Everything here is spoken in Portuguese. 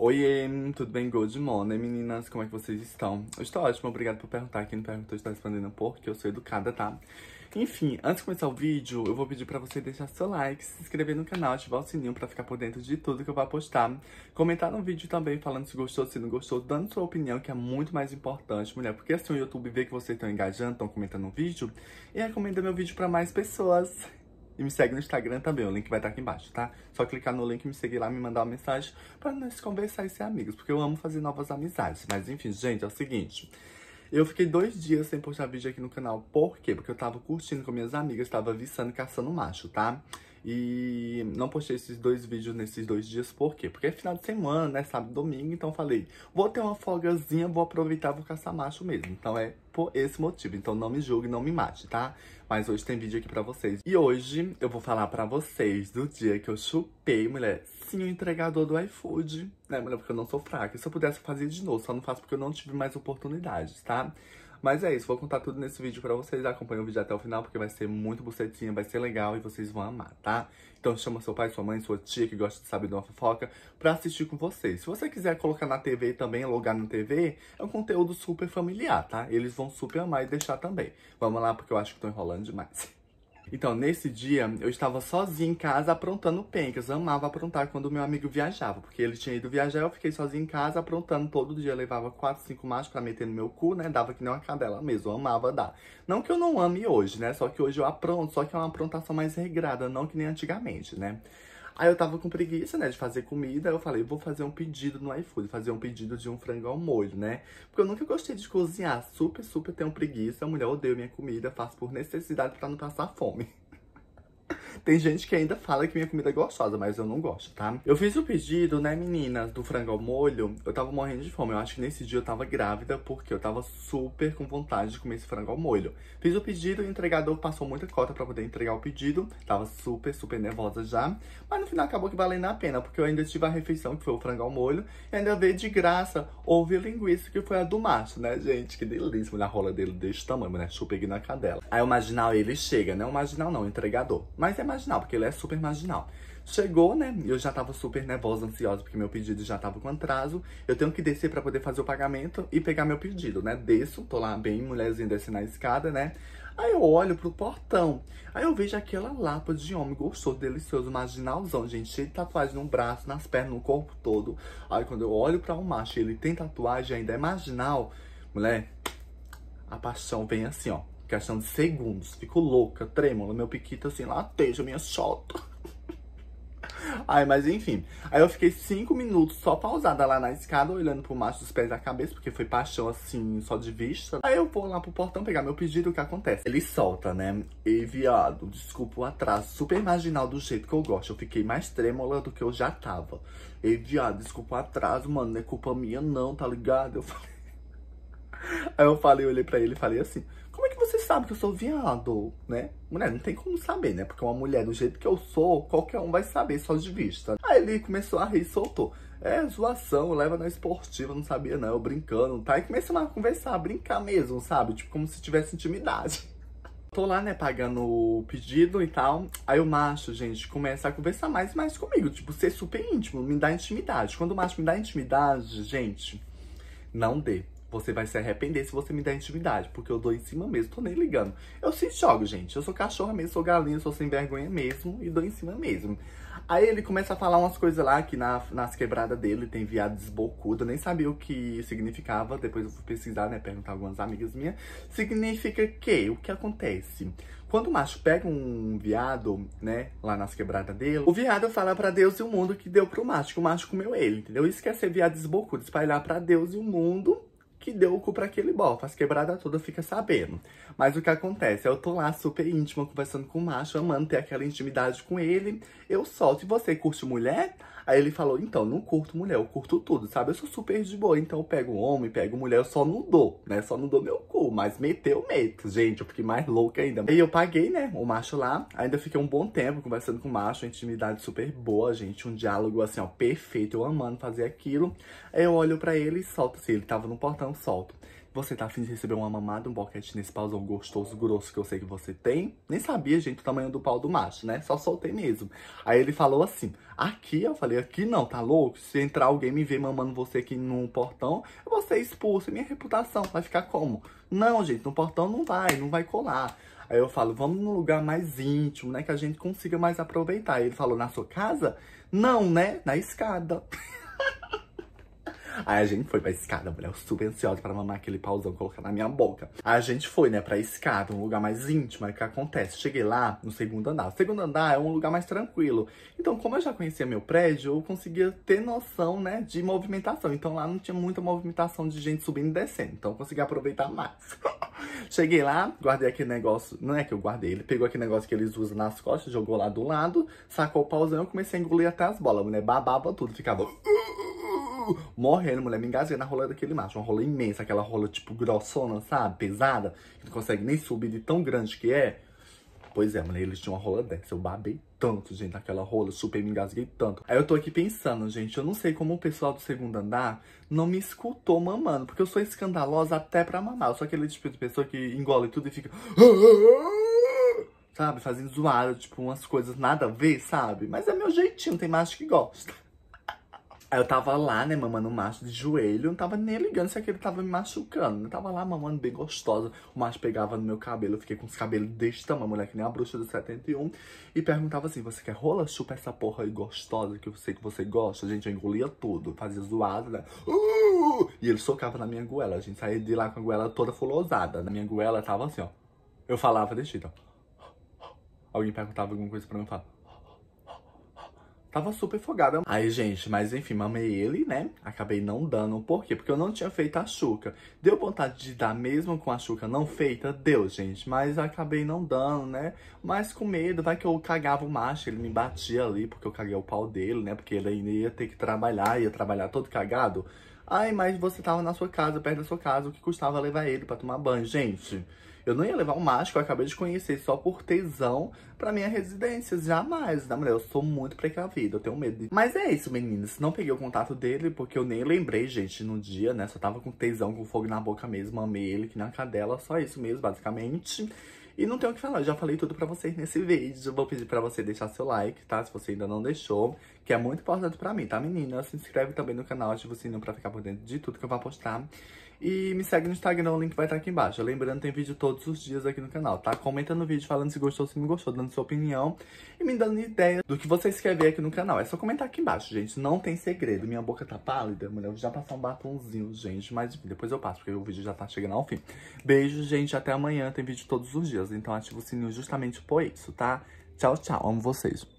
Oiê, tudo bem? Good morning, meninas. Como é que vocês estão? Eu estou ótimo, obrigado por perguntar. Quem não perguntou está respondendo porque eu sou educada, tá? Enfim, antes de começar o vídeo, eu vou pedir pra você deixar seu like, se inscrever no canal, ativar o sininho pra ficar por dentro de tudo que eu vou postar. Comentar no vídeo também, falando se gostou, se não gostou, dando sua opinião, que é muito mais importante, mulher. Porque assim o YouTube vê que vocês estão engajando, estão comentando o vídeo, e recomenda meu vídeo pra mais pessoas. E me segue no Instagram também, o link vai estar aqui embaixo, tá? Só clicar no link, me seguir lá, me mandar uma mensagem pra nós conversar e ser amigos, porque eu amo fazer novas amizades. Mas enfim, gente, é o seguinte. Eu fiquei dois dias sem postar vídeo aqui no canal. Por quê? Porque eu tava curtindo com minhas amigas, tava viçando caçando macho, tá? E não postei esses dois vídeos nesses dois dias, por quê? Porque é final de semana, né? Sábado domingo, então falei, vou ter uma folgazinha, vou aproveitar, vou caçar macho mesmo. Então é por esse motivo, então não me julgue, não me mate, tá? Mas hoje tem vídeo aqui pra vocês. E hoje eu vou falar pra vocês do dia que eu chupei, mulher, sim, o entregador do iFood, né, mulher? Porque eu não sou fraca. Se eu pudesse fazer de novo, só não faço porque eu não tive mais oportunidades, tá? Mas é isso, vou contar tudo nesse vídeo pra vocês. Acompanhem o vídeo até o final, porque vai ser muito bucetinha, vai ser legal e vocês vão amar, tá? Então chama seu pai, sua mãe, sua tia que gosta de saber de uma fofoca pra assistir com vocês. Se você quiser colocar na TV também, logar na TV, é um conteúdo super familiar, tá? Eles vão super amar e deixar também. Vamos lá, porque eu acho que tô enrolando demais. Então, nesse dia, eu estava sozinha em casa aprontando pencas. Amava aprontar quando meu amigo viajava, porque ele tinha ido viajar, eu fiquei sozinha em casa aprontando todo dia. Eu levava quatro, cinco machos pra meter no meu cu, né? Dava que nem uma cadela mesmo, eu amava dar. Não que eu não ame hoje, né? Só que hoje eu apronto, só que é uma aprontação mais regrada, não que nem antigamente, né? Aí eu tava com preguiça, né, de fazer comida. Aí eu falei, vou fazer um pedido no iFood, fazer um pedido de um frango ao molho, né? Porque eu nunca gostei de cozinhar. Super, super tenho preguiça. A mulher odeia minha comida, faço por necessidade para não passar fome. Tem gente que ainda fala que minha comida é gostosa, mas eu não gosto, tá? Eu fiz o pedido, né, meninas, do frango ao molho. Eu tava morrendo de fome. Eu acho que nesse dia eu tava grávida, porque eu tava super com vontade de comer esse frango ao molho. Fiz o pedido, o entregador passou muita cota pra poder entregar o pedido. Tava super, super nervosa já. Mas no final acabou que valendo a pena, porque eu ainda tive a refeição, que foi o frango ao molho. E ainda veio de graça, houve linguiça, que foi a do macho, né, gente? Que delícia, mulher rola dele desse tamanho, né? aqui na cadela. Aí o marginal, ele chega, né? O marginal não, o entregador. Mas é marginal, porque ele é super marginal. Chegou, né? Eu já tava super nervosa, ansiosa, porque meu pedido já tava com atraso. Eu tenho que descer para poder fazer o pagamento e pegar meu pedido, né? Desço, tô lá bem mulherzinha descendo na escada, né? Aí eu olho pro portão. Aí eu vejo aquela lapa de homem gostoso, delicioso, marginalzão, gente. Cheio de tatuagem no braço, nas pernas, no corpo todo. Aí quando eu olho pra um macho ele tem tatuagem ainda é marginal, mulher, a paixão vem assim, ó. Questão de segundos. Fico louca, trêmula, meu piquito assim, lateja, minha chota. Ai, mas enfim. Aí eu fiquei cinco minutos só pausada lá na escada, olhando pro macho dos pés da cabeça, porque foi paixão assim, só de vista. Aí eu vou lá pro portão pegar meu pedido, o que acontece? Ele solta, né? E viado, desculpa o atraso, super marginal do jeito que eu gosto. Eu fiquei mais trêmula do que eu já tava. E viado, desculpa o atraso, mano, não é culpa minha não, tá ligado? Eu falei... Aí eu falei, olhei pra ele e falei assim sabe que eu sou viado, né? Mulher, não tem como saber, né? Porque uma mulher do jeito que eu sou, qualquer um vai saber só de vista. Aí ele começou a rir e soltou. É, zoação, leva na esportiva, não sabia não, eu brincando, tá? E começamos a conversar, a brincar mesmo, sabe? Tipo, como se tivesse intimidade. Tô lá, né, pagando o pedido e tal. Aí o macho, gente, começa a conversar mais e mais comigo. Tipo, ser super íntimo, me dá intimidade. Quando o macho me dá intimidade, gente, não dê. Você vai se arrepender se você me der intimidade, porque eu dou em cima mesmo, tô nem ligando. Eu se jogo, gente. Eu sou cachorra mesmo, sou galinha, sou sem vergonha mesmo e dou em cima mesmo. Aí ele começa a falar umas coisas lá que na, nas quebradas dele tem viado desbocudo. Eu nem sabia o que significava. Depois eu fui pesquisar, né? Perguntar algumas amigas minhas. Significa que? O que acontece? Quando o macho pega um viado, né, lá nas quebradas dele, o viado fala para Deus e o mundo que deu pro macho, que o macho comeu ele, entendeu? Isso quer ser viado desbocudo, espalhar para Deus e o mundo que deu o cu pra aquele bota. As quebrada toda fica sabendo. Mas o que acontece? Eu tô lá super íntima, conversando com o macho, amando ter aquela intimidade com ele. Eu solto. E você curte mulher? Aí ele falou, então, não curto mulher, eu curto tudo, sabe? Eu sou super de boa, então eu pego homem, pego mulher, eu só não dou, né? Só não dou meu cu, mas meteu meto, gente, eu fiquei mais louca ainda. E eu paguei, né, o macho lá, ainda fiquei um bom tempo conversando com o macho, intimidade super boa, gente, um diálogo assim, ó, perfeito, eu amando fazer aquilo. Aí eu olho pra ele e solto, assim, ele tava no portão não solto. Você tá afim de receber uma mamada, um boquete nesse pauzão gostoso, grosso que eu sei que você tem? Nem sabia, gente, o tamanho do pau do macho, né? Só soltei mesmo. Aí ele falou assim, aqui? Eu falei, aqui não, tá louco? Se entrar alguém me ver mamando você aqui no portão, eu vou ser expulso. Minha reputação vai ficar como? Não, gente, no portão não vai, não vai colar. Aí eu falo, vamos num lugar mais íntimo, né? Que a gente consiga mais aproveitar. Aí ele falou, na sua casa? Não, né? Na escada. Aí a gente foi pra escada, mulher, eu super ansiosa pra mamar aquele pauzão, colocar na minha boca. Aí a gente foi, né, pra escada, um lugar mais íntimo, aí o que acontece? Cheguei lá no segundo andar. O segundo andar é um lugar mais tranquilo. Então, como eu já conhecia meu prédio, eu conseguia ter noção, né, de movimentação. Então lá não tinha muita movimentação de gente subindo e descendo. Então eu conseguia aproveitar mais. Cheguei lá, guardei aquele negócio. Não é que eu guardei, ele pegou aquele negócio que eles usam nas costas, jogou lá do lado, sacou o pauzão e eu comecei a engolir até as bolas. né, babava tudo, ficava. Uh, morrendo, mulher, me engasguei na rola daquele macho. Uma rola imensa, aquela rola, tipo, grossona, sabe? Pesada, que não consegue nem subir de tão grande que é. Pois é, mulher, eles tinham uma rola dessa. Eu babei tanto, gente, naquela rola, super me engasguei tanto. Aí eu tô aqui pensando, gente, eu não sei como o pessoal do segundo andar não me escutou mamando, porque eu sou escandalosa até pra mamar. Eu sou aquele tipo de pessoa que engole tudo e fica. Sabe, fazendo zoada, tipo, umas coisas nada a ver, sabe? Mas é meu jeitinho, tem macho que gosta. Aí eu tava lá, né, mamando o macho de joelho, não tava nem ligando se aquele tava me machucando. Eu tava lá mamando bem gostosa, o macho pegava no meu cabelo, eu fiquei com os cabelos deste tamanho, que nem a bruxa do 71, e perguntava assim, você quer rola? Chupa essa porra aí gostosa que eu sei que você gosta. a Gente, eu engolia tudo, fazia zoada, né? Uh! E ele socava na minha goela, a gente saía de lá com a goela toda fulosada. Né? Na minha goela tava assim, ó, eu falava deste, ó. Alguém perguntava alguma coisa pra mim, e falava... Tava super fogada. Aí, gente, mas enfim, mamei ele, né? Acabei não dando. Por quê? Porque eu não tinha feito a chuca. Deu vontade de dar mesmo com a chuca não feita? Deu, gente. Mas acabei não dando, né? Mas com medo, vai que eu cagava o macho, ele me batia ali, porque eu caguei o pau dele, né? Porque ele ainda ia ter que trabalhar, ia trabalhar todo cagado. Ai, mas você tava na sua casa, perto da sua casa, o que custava levar ele para tomar banho? Gente, eu não ia levar um macho que eu acabei de conhecer só por tesão pra minha residência. Jamais, né, mulher? Eu sou muito precavida, eu tenho medo. De... Mas é isso, meninas. Não peguei o contato dele, porque eu nem lembrei, gente, no dia, né? Só tava com tesão, com fogo na boca mesmo. Amei ele, que na cadela, só isso mesmo, basicamente. E não tenho o que falar, já falei tudo pra vocês nesse vídeo. Vou pedir pra você deixar seu like, tá? Se você ainda não deixou, que é muito importante pra mim, tá, meninas? Se inscreve também no canal, ativa o sininho pra ficar por dentro de tudo que eu vou postar. E me segue no Instagram, o link vai estar aqui embaixo. Lembrando, tem vídeo todos os dias aqui no canal, tá? Comenta no vídeo falando se gostou, se não gostou, dando sua opinião e me dando ideia do que vocês querem ver aqui no canal. É só comentar aqui embaixo, gente. Não tem segredo. Minha boca tá pálida, mulher. Eu vou já passar um batonzinho, gente. Mas depois eu passo, porque o vídeo já tá chegando ao fim. Beijo, gente. Até amanhã. Tem vídeo todos os dias. Então ativa o sininho justamente por isso, tá? Tchau, tchau. Amo vocês.